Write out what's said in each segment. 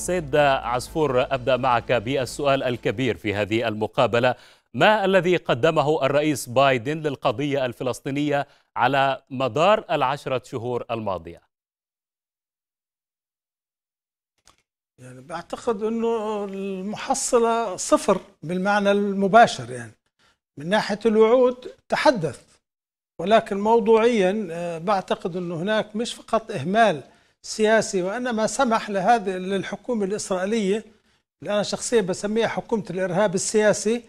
سيد عصفور أبدأ معك بالسؤال الكبير في هذه المقابلة ما الذي قدمه الرئيس بايدن للقضية الفلسطينية على مدار العشرة شهور الماضية يعني بعتقد أنه المحصلة صفر بالمعنى المباشر يعني من ناحية الوعود تحدث ولكن موضوعيا آه، بعتقد أنه هناك مش فقط إهمال سياسي وانما سمح لهذه للحكومة الإسرائيلية اللي أنا شخصيا بسميها حكومة الإرهاب السياسي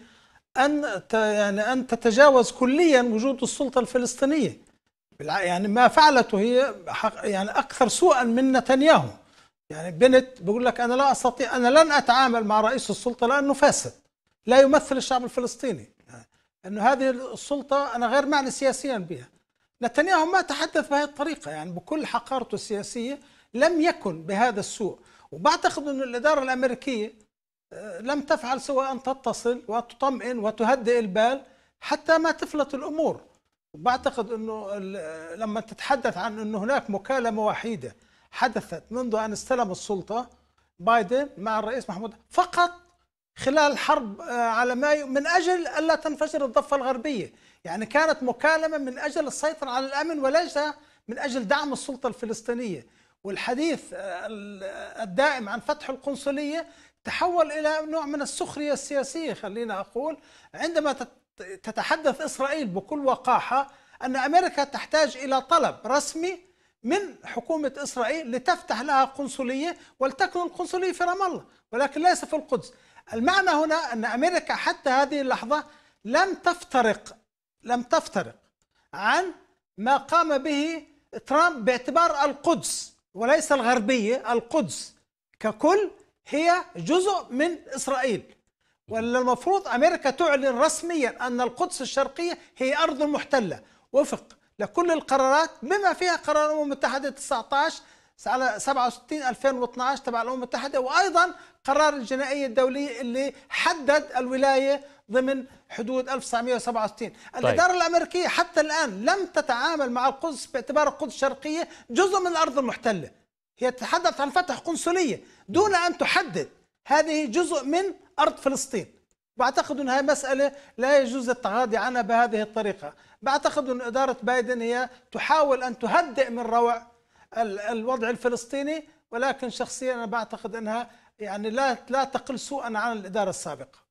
أن يعني أن تتجاوز كليا وجود السلطة الفلسطينية يعني ما فعلته هي يعني أكثر سوءا من نتنياهو يعني بنت بقول لك أنا لا أستطيع أنا لن أتعامل مع رئيس السلطة لأنه فاسد لا يمثل الشعب الفلسطيني يعني أنه هذه السلطة أنا غير معني سياسيا بها نتنياهو ما تحدث بهذه الطريقة يعني بكل حقارته السياسية لم يكن بهذا السوء وبعتقد أن الإدارة الأمريكية آه، لم تفعل سوى أن تتصل وتطمئن وتهدئ البال حتى ما تفلت الأمور وبعتقد أنه آه، لما تتحدث عن أنه هناك مكالمة وحيدة حدثت منذ أن استلم السلطة بايدن مع الرئيس محمود فقط خلال الحرب آه، على مايو من أجل ألا تنفجر الضفة الغربية يعني كانت مكالمة من أجل السيطرة على الأمن وليس من أجل دعم السلطة الفلسطينية والحديث آه، الدائم عن فتح القنصلية تحول إلى نوع من السخرية السياسية خلينا أقول عندما تتحدث إسرائيل بكل وقاحة أن أمريكا تحتاج إلى طلب رسمي من حكومة إسرائيل لتفتح لها قنصلية ولتكن القنصلية في رام الله ولكن ليس في القدس المعنى هنا أن أمريكا حتى هذه اللحظة لم تفترق لم تفترق عن ما قام به ترامب باعتبار القدس وليس الغربية القدس ككل هي جزء من إسرائيل ولا المفروض أمريكا تعلن رسميا أن القدس الشرقية هي أرض محتلة وفق لكل القرارات بما فيها قرار الأمم المتحدة 19 على 67 2012 تبع الامم المتحده وايضا قرار الجنائيه الدوليه اللي حدد الولايه ضمن حدود 1967 طيب. الاداره الامريكيه حتى الان لم تتعامل مع القدس باعتبار القدس الشرقيه جزء من الارض المحتله هي تتحدث عن فتح قنصليه دون ان تحدد هذه جزء من ارض فلسطين واعتقد أن هذه مسألة لا يجوز التغاضي عنها بهذه الطريقة بعتقد أن إدارة بايدن هي تحاول أن تهدئ من روع الوضع الفلسطيني ولكن شخصيا انا بعتقد انها يعني لا لا تقل سوءا عن الاداره السابقه